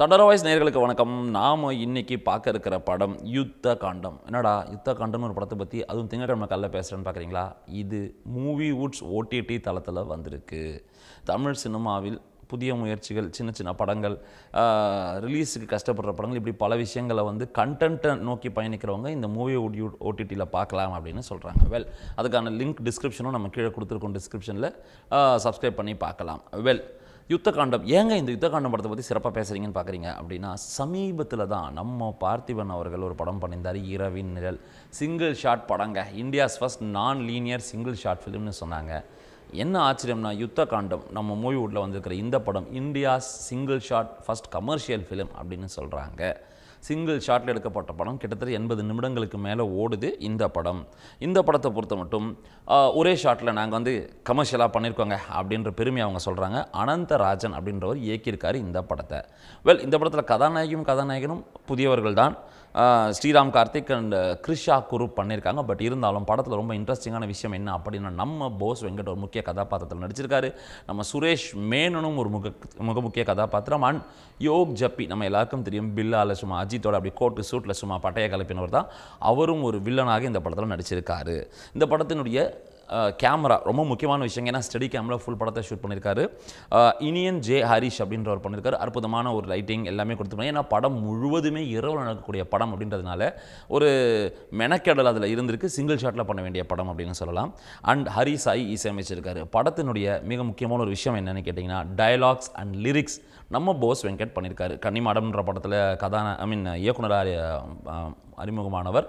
தண்டரவாய்ஸ் நேர்களுக்கு வணக்கம் நாம் இன்றைக்கி பார்க்க இருக்கிற படம் யுத்த காண்டம் என்னடா யுத்த காண்டம்னு ஒரு படத்தை பற்றி அதுவும் திங்கட்கிழமை கல்ல பேசுகிறேன்னு பார்க்குறீங்களா இது மூவி வுட்ஸ் ஓடிடி தளத்தில் வந்திருக்கு தமிழ் சினிமாவில் புதிய முயற்சிகள் சின்ன சின்ன படங்கள் ரிலீஸுக்கு கஷ்டப்படுற படங்கள் இப்படி பல விஷயங்களை வந்து கண்டென்ட்டை நோக்கி பயணிக்கிறவங்க இந்த மூவி ஓடியூ ஓடிடியில் பார்க்கலாம் அப்படின்னு சொல்கிறாங்க வெல் அதுக்கான லிங்க் டிஸ்கிரிப்ஷனும் நம்ம கீழே கொடுத்துருக்கோம் டிஸ்கிரிப்ஷனில் சப்ஸ்கிரைப் பண்ணி பார்க்கலாம் வெல் யுத்த காண்டம் ஏங்க இந்த யுத்த படத்தை பற்றி சிறப்பாக பேசுகிறீங்கன்னு பார்க்குறீங்க அப்படின்னா சமீபத்தில் தான் நம்ம பார்த்திபன் அவர்கள் ஒரு படம் பண்ணியிருந்தார் இரவின் நிழல் சிங்கிள் ஷாட் படங்க India's first non linear single shot ஃபிலிம்னு சொன்னாங்க என்ன ஆச்சரியம்னா யுத்த காண்டம் நம்ம மூவிவுட்டில் வந்திருக்கிற இந்த படம் India's single shot first commercial film அப்படின்னு சொல்கிறாங்க சிங்கிள் ஷாட்டில் எடுக்கப்பட்ட படம் கிட்டத்தட்ட எண்பது நிமிடங்களுக்கு மேலே ஓடுது இந்த படம் இந்த படத்தை பொறுத்த மட்டும் ஒரே ஷாட்டில் நாங்கள் வந்து கமர்ஷியலாக பண்ணியிருக்கோங்க அப்படின்ற பெருமை அவங்க சொல்கிறாங்க அனந்தராஜன் அப்படின்றவர் இயக்கியிருக்காரு இந்த படத்தை வெல் இந்த படத்தில் கதாநாயகியும் கதாநாயகனும் புதியவர்கள் தான் ஸ்ரீராம் கார்த்திக் அண்ட் கிருஷா குரு பண்ணியிருக்காங்க பட் இருந்தாலும் படத்தில் ரொம்ப இன்ட்ரெஸ்டிங்கான விஷயம் என்ன அப்படின்னா நம்ம போஸ் வெங்கட் ஒரு முக்கிய கதாபாத்திரத்தில் நடிச்சிருக்காரு நம்ம சுரேஷ் மேனனும் ஒரு முக முக முக்கிய கதாபாத்திரம் அண்ட் யோக் ஜப்பி நம்ம எல்லாருக்கும் தெரியும் பில்லால் சும்மா அஜித்தோட அப்படி கோட்டு சூட்டில் சும்மா பட்டைய கலப்பினவர் தான் அவரும் ஒரு வில்லனாக இந்த படத்தில் நடிச்சிருக்காரு இந்த படத்தினுடைய கேமரா ரொம்ப முக்கியமான விஷயம் ஏன்னா ஸ்டடி கேமரா ஃபுல் படத்தை ஷூட் பண்ணியிருக்காரு இனியன் ஜே ஹரிஷ் அப்படின்றவர் பண்ணியிருக்காரு அற்புதமான ஒரு லைட்டிங் எல்லாமே கொடுத்துருப்பாங்க ஏன்னா படம் முழுவதுமே இரவு நடக்கக்கூடிய படம் அப்படின்றதுனால ஒரு மெனக்கெடல் அதில் இருந்திருக்கு சிங்கிள் ஷாட்டில் பண்ண வேண்டிய படம் அப்படின்னு சொல்லலாம் அண்ட் ஹரி சாய் இசையமைச்சிருக்காரு படத்தினுடைய மிக முக்கியமான ஒரு விஷயம் என்னென்னு கேட்டிங்கன்னா டயலாக்ஸ் அண்ட் லிரிக்ஸ் நம்ம போஸ் வெங்கட் பண்ணியிருக்காரு கன்னி மாடம்ன்ற படத்தில் கதான ஐ மீன் இயக்குனராக அறிமுகமானவர்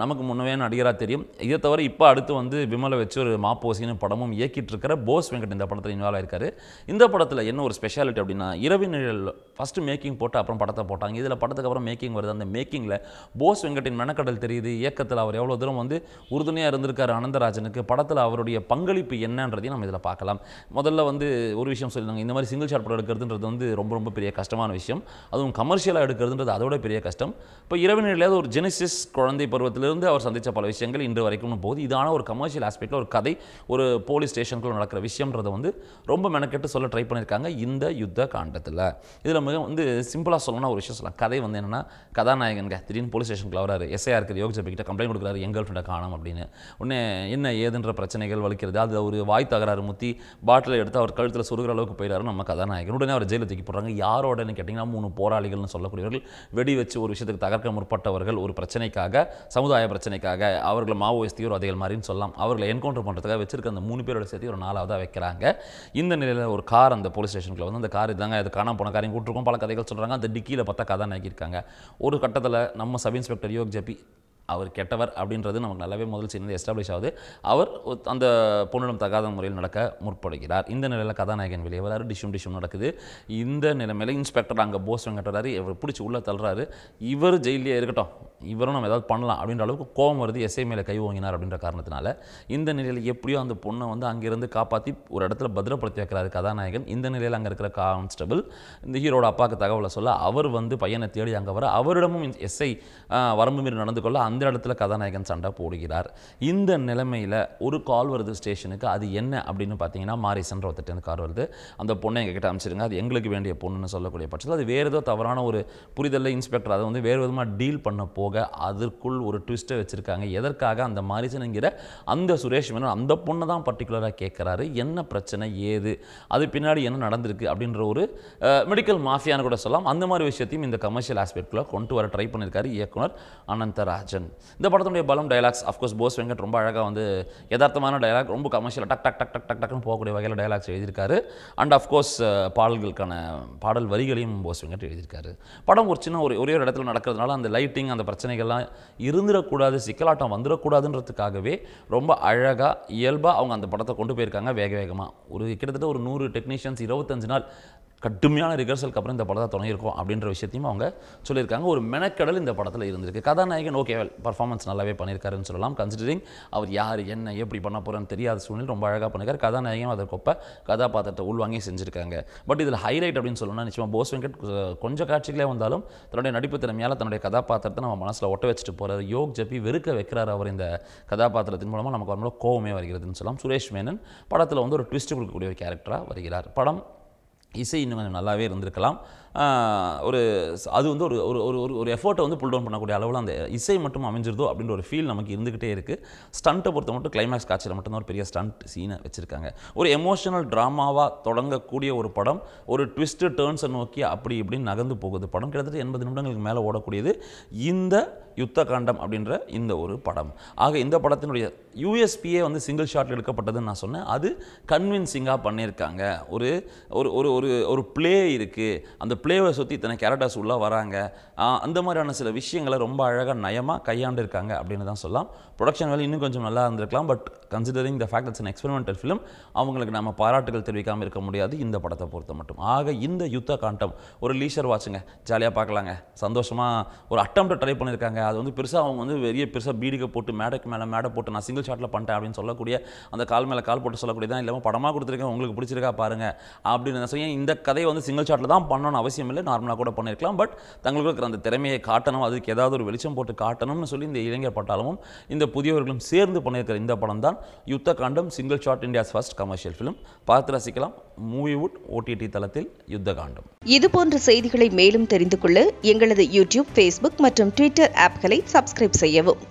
நமக்கு முன்னவே நடிகராக தெரியும் இதை தவிர இப்போ அடுத்து வந்து விமலை வச்சு ஒரு மாப்போசின்னு படமும் இயக்கிட்டு இருக்கிற போஸ் வெங்கட் இந்த படத்தில் இன்வால்வ் ஆயிருக்காரு இந்த படத்தில் என்ன ஒரு ஸ்பெஷாலிட்டி அப்படின்னா இரவு நிழல் ஃபஸ்ட்டு மேக்கிங் போட்டு அப்புறம் படத்தை போட்டாங்க இதில் படத்துக்கு அப்புறம் மேக்கிங் வருது அந்த மேக்கிங்கில் போஸ் வெங்கட்டின் மெனக்கடல் தெரியுது இயக்கத்தில் அவர் எவ்வளோ தூரம் வந்து உறுதுணையாக இருந்திருக்காரு அனந்தராஜனுக்கு படத்தில் அவருடைய பங்களிப்பு என்னன்றதையும் நம்ம இதில் பார்க்கலாம் முதல்ல வந்து ஒரு விஷயம் சொல்லியிருந்தாங்க இந்த மாதிரி சிங்கிள் ஷாட் படம் எடுக்கிறதுன்றது வந்து ரொம்ப ரொம்ப பெரிய கஷ்டமான விஷயம் அதுவும் கமர்ஷியலாக எடுக்கிறதுன்றது அதோட பெரிய கஷ்டம் இப்போ இரவு நிலையில் ஒரு ஜெனிசிஸ் குழந்தை பருவத்திலிருந்து அவர் சந்தித்த பல விஷயங்கள் இன்று வரைக்கும் போது இதான ஒரு கமர்ஷியல் ஆஸ்பெக்ட் நடக்கிற ஒரு கதை ஒரு போலீஸ் ஸ்டேஷனுக்குள்ள நடக்கிற விஷயம்ன்றதை வந்து ரொம்ப மெனக்கெட்டு சொல்ல ட்ரை பண்ணியிருக்காங்க இந்த யுத்த காண்டத்தில் இதில் மிக வந்து சிம்பிளாக சொல்லணும்னா ஒரு விஷயம் சொல்லலாம் கதை வந்து என்னென்னா கதாநாயகன்க திடீர்னு போலீஸ் ஸ்டேஷனுக்குள்ள வராரு எஸ்ஐஆர் இருக்கிற யோக ஜபிக்கிட்ட கம்ப்ளைண்ட் கொடுக்குறாரு எங்கள் ஃப்ரெண்டை காணும் அப்படின்னு உடனே என்ன ஏதுன்ற பிரச்சனைகள் வலிக்கிறது அது ஒரு வாய் தகராறு முத்தி பாட்டில் எடுத்து அவர் கழுத்தில் சுருகிற அளவுக்கு போயிடாரு நம்ம கதாநாயகன் உடனே அவர் ஜெயிலில் தூக்கி போடுறாங்க யாரோடனு கேட்டிங்கன்னா மூணு போராளிகள்னு சொல்லக்கூடியவர்கள் வெடி வச்சு ஒரு விஷயத்துக்கு தகர்க்க முற்பட்டவர்கள் ஒரு பிரச்சனைக்காக சமுதாய பிரச்சனைக்காக அவர்களை மாவோயிஸ்ட் தீவிரவாதிகள் மாதிரின்னு சொல்லலாம் அவர்களை என்கவுண்டர் என்கவுண்டர் பண்ணுறதுக்காக வச்சிருக்க அந்த மூணு பேரோட சேர்த்து ஒரு நாலாவதாக வைக்கிறாங்க இந்த நிலையில் ஒரு கார் அந்த போலீஸ் ஸ்டேஷனுக்குள்ள வந்து அந்த கார் இதாங்க அது காணாமல் போன காரையும் கூட்டிருக்கோம் பல கதைகள் சொல்கிறாங்க அந்த டிக்கியில் பார்த்தா கதை இருக்காங்க ஒரு கட்டத்தில் நம்ம சப் இன்ஸ்பெக்டர் யோக் ஜபி அவர் கெட்டவர் அப்படின்றது நமக்கு நல்லாவே முதல் சீனில் எஸ்டாப்ளிஷ் ஆகுது அவர் அந்த பொண்ணுடன் தகாத முறையில் நடக்க முற்படுகிறார் இந்த நிலையில் கதாநாயகன் வெளியே வராரு டிஷும் டிஷும் நடக்குது இந்த நிலைமையில் இன்ஸ்பெக்டர் அங்கே போஸ் கட்டுறாரு இவர் பிடிச்சி உள்ளே தள்ளுறாரு இவர் ஜெயிலே இருக்கட்டும் இவரும் நம்ம ஏதாவது பண்ணலாம் அப்படின்ற அளவுக்கு கோபம் வருது எஸ்ஐ மேலே கை ஓங்கினார் அப்படின்ற காரணத்தினால இந்த நிலையில் எப்படியோ அந்த பொண்ணை வந்து அங்கேருந்து காப்பாற்றி ஒரு இடத்துல பத்திரப்படுத்தி வைக்கிறாரு கதாநாயகன் இந்த நிலையில் அங்கே இருக்கிற கான்ஸ்டபிள் இந்த ஹீரோட அப்பாவுக்கு தகவலை சொல்ல அவர் வந்து பையனை தேடி அங்கே வர அவரிடமும் எஸ்ஐ வரம்பு மீறி நடந்து கொள்ள அந்த அந்த இடத்துல கதாநாயகன் சண்டை போடுகிறார் இந்த நிலைமையில் ஒரு கால் வருது ஸ்டேஷனுக்கு அது என்ன அப்படின்னு பார்த்தீங்கன்னா மாரிசன்ற ஒருத்தட்டு கார் வருது அந்த பொண்ணை எங்கள் கிட்ட அமைச்சிருங்க அது எங்களுக்கு வேண்டிய பொண்ணுன்னு சொல்லக்கூடிய பட்சத்தில் அது வேறு ஏதோ தவறான ஒரு புரிதலில் இன்ஸ்பெக்டர் அதை வந்து வேறு விதமாக டீல் பண்ண போக அதற்குள் ஒரு ட்விஸ்ட்டை வச்சுருக்காங்க எதற்காக அந்த மாரிசன் அந்த சுரேஷ் மேனன் அந்த பொண்ணை தான் பர்டிகுலராக கேட்குறாரு என்ன பிரச்சனை ஏது அது பின்னாடி என்ன நடந்திருக்கு அப்படின்ற ஒரு மெடிக்கல் மாஃபியான்னு கூட சொல்லலாம் அந்த மாதிரி விஷயத்தையும் இந்த கமர்ஷியல் ஆஸ்பெக்டில் கொண்டு வர ட்ரை பண்ணியிருக்காரு இயக்குனர் அனந்தராஜன் இந்த படத்துடைய பலம் டைலாக்ஸ் அஃப்கோர்ஸ் போஸ் வெங்கட் ரொம்ப அழகாக வந்து யதார்த்தமான டைலாக் ரொம்ப கமர்ஷியல் டக் டக் டக் டக் டக் டக்னு போகக்கூடிய வகையில் டைலாக்ஸ் எழுதியிருக்காரு அண்ட் அஃப்கோர்ஸ் பாடல்களுக்கான பாடல் வரிகளையும் போஸ் வெங்கட் எழுதியிருக்காரு படம் ஒரு சின்ன ஒரு ஒரே ஒரு இடத்துல நடக்கிறதுனால அந்த லைட்டிங் அந்த பிரச்சனைகள்லாம் இருந்துடக்கூடாது சிக்கலாட்டம் வந்துடக்கூடாதுன்றதுக்காகவே ரொம்ப அழகாக இயல்பாக அவங்க அந்த படத்தை கொண்டு போயிருக்காங்க வேக வேகமாக ஒரு கிட்டத்தட்ட ஒரு நூறு டெக்னீஷியன்ஸ் இருபத்தஞ்சு நாள் கடுமையான ரிகர்சலுக்கு அப்புறம் இந்த படத்தை தொடங்கியிருக்கோம் அப்படின்ற விஷயத்தையும் அவங்க சொல்லியிருக்காங்க ஒரு மெனக்கடல் இந்த படத்தில் இருந்திருக்கு கதாநாயகன் ஓகே பர்ஃபார்மன்ஸ் நல்லாவே பண்ணியிருக்காருன்னு சொல்லலாம் கன்சிடரிங் அவர் யார் என்ன எப்படி பண்ண போகிறேன்னு தெரியாத சூழ்நிலை ரொம்ப அழகாக பண்ணியிருக்காரு கதாநாயகன் அதற்கொப்ப கதாபாத்திரத்தை உள்வாங்கி செஞ்சுருக்காங்க பட் இதில் ஹைலைட் அப்படின்னு சொல்லணும்னா நிச்சயமாக போஸ் வெங்கட் கொஞ்சம் காட்சிகளே வந்தாலும் தன்னுடைய நடிப்பு திறமையால் தன்னுடைய கதாபாத்திரத்தை நம்ம மனசில் ஒட்ட வச்சுட்டு போகிறார் யோக் ஜப்பி வெறுக்க வைக்கிறார் அவர் இந்த கதாபாத்திரத்தின் மூலமாக நமக்கு வரும்போது கோவமே வருகிறதுன்னு சொல்லலாம் சுரேஷ் மேனன் படத்தில் வந்து ஒரு ட்விஸ்ட் கொடுக்கக்கூடிய ஒரு கேரக்டராக வருகிறார் படம் இசை இன்னும் கொஞ்சம் நல்லாவே இருந்திருக்கலாம் ஒரு அது வந்து ஒரு ஒரு ஒரு ஒரு எஃபர்ட்டை வந்து புல் டவுன் பண்ணக்கூடிய அளவில் அந்த இசை மட்டும் அமைஞ்சிருதோ அப்படின்ற ஒரு ஃபீல் நமக்கு இருந்துக்கிட்டே இருக்குது ஸ்டண்ட்டை பொறுத்த மட்டும் கிளைமேக்ஸ் காட்சியில் மட்டும்தான் ஒரு பெரிய ஸ்டண்ட் சீனை வச்சுருக்காங்க ஒரு எமோஷனல் ட்ராமாவாக தொடங்கக்கூடிய ஒரு படம் ஒரு ட்விஸ்ட்டு டேர்ன்ஸை நோக்கி அப்படி இப்படின்னு நகர்ந்து போகுது படம் கிட்டத்தட்ட எண்பது நிமிடங்களுக்கு மேலே ஓடக்கூடியது இந்த யுத்த காண்டம் அப்படின்ற இந்த ஒரு படம் ஆக இந்த படத்தினுடைய யூஎஸ்பியே வந்து சிங்கிள் ஷாட்டில் எடுக்கப்பட்டதுன்னு நான் சொன்னேன் அது கன்வின்சிங்காக பண்ணியிருக்காங்க ஒரு ஒரு ஒரு ஒரு ஒரு பிளே இருக்குது அந்த பிளேவை சுற்றி இத்தனை கேரக்டர்ஸ் உள்ளே வராங்க அந்த மாதிரியான சில விஷயங்களை ரொம்ப அழகாக நயமாக கையாண்டு இருக்காங்க அப்படின்னு தான் சொல்லலாம் ப்ரொடக்ஷன் வேலை இன்னும் கொஞ்சம் நல்லா இருந்திருக்கலாம் but considering the fact it's an experimental film அவங்களுக்கு நம்ம பாராட்டுகள் தெரிவிக்காமல் இருக்க முடியாது இந்த படத்தை பொறுத்த மட்டும் ஆக இந்த யுத்த காண்டம் ஒரு லீஷர் வாட்சுங்க ஜாலியாக பார்க்கலாங்க சந்தோஷமாக ஒரு அட்டம் ட்ரை பண்ணியிருக்காங்க அது வந்து பெருசாக அவங்க வந்து பெரிய பெருசாக பீடிக்க போட்டு மேடைக்கு மேலே மேடை போட்டு நான் சிங்கிள் ஷாட்டில் பண்ணிட்டேன் அப்படின்னு சொல்லக்கூடிய அந்த கால் மேலே கால் போட்டு சொல்லக்கூடியதான் இல்லாமல் படமாக கொடுத்துருக்கேன் உங்களுக்கு பிடிச்சிருக்கா பாருங்கள் அப்படின்னு சொல்லி இந்த கதையை வந்து சிங்கிள் ஷாட்டில் தான் பண்ணணும்னு அவசியம் இல்லை நார்மலாக கூட பண்ணியிருக்கலாம் பட் தங்களுக்கு இருக்கிற அந்த திறமையை காட்டணும் அதுக்கு ஏதாவது ஒரு வெளிச்சம் போட்டு காட்டணும்னு சொல்லி இந்த இளைஞர் பட்டாளமும் இந்த புதியவர்களும் சேர்ந்து பண்ணியிருக்கிற இந்த படம் தான் Yutha Kaandam single shot India's first commercial film பார்த்து ரசிக்கலாம் மூவிவுட் ஓடிடி தளத்தில் இது போன்ற செய்திகளை மேலும் தெரிந்து கொள்ள எங்களது யூடியூப் பேஸ்புக் மற்றும் ட்விட்டர் ஆப்களை சப்ஸ்கிரைப் செய்யவும்